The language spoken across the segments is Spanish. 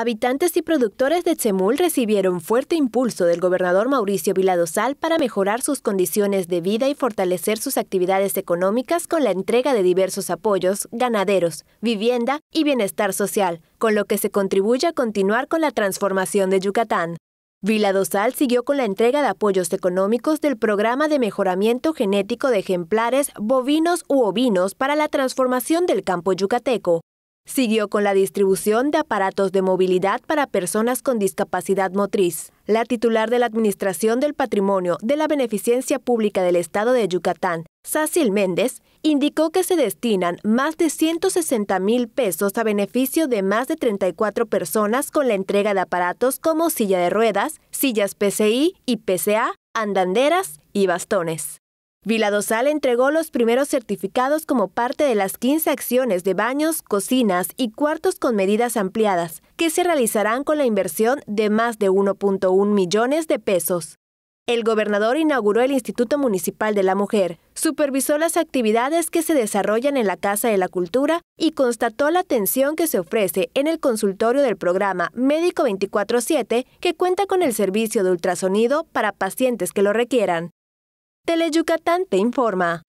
Habitantes y productores de Chemul recibieron fuerte impulso del gobernador Mauricio Viladosal para mejorar sus condiciones de vida y fortalecer sus actividades económicas con la entrega de diversos apoyos, ganaderos, vivienda y bienestar social, con lo que se contribuye a continuar con la transformación de Yucatán. Viladosal siguió con la entrega de apoyos económicos del programa de mejoramiento genético de ejemplares bovinos u ovinos para la transformación del campo yucateco, Siguió con la distribución de aparatos de movilidad para personas con discapacidad motriz. La titular de la Administración del Patrimonio de la Beneficencia Pública del Estado de Yucatán, sasil Méndez, indicó que se destinan más de 160 mil pesos a beneficio de más de 34 personas con la entrega de aparatos como silla de ruedas, sillas PCI y PCA, andanderas y bastones. Vila entregó los primeros certificados como parte de las 15 acciones de baños, cocinas y cuartos con medidas ampliadas, que se realizarán con la inversión de más de 1.1 millones de pesos. El gobernador inauguró el Instituto Municipal de la Mujer, supervisó las actividades que se desarrollan en la Casa de la Cultura y constató la atención que se ofrece en el consultorio del programa Médico 24-7, que cuenta con el servicio de ultrasonido para pacientes que lo requieran. Teleyucatán te informa.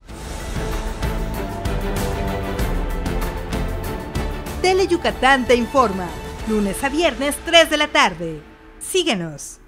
Teleyucatán te informa. Lunes a viernes, 3 de la tarde. Síguenos.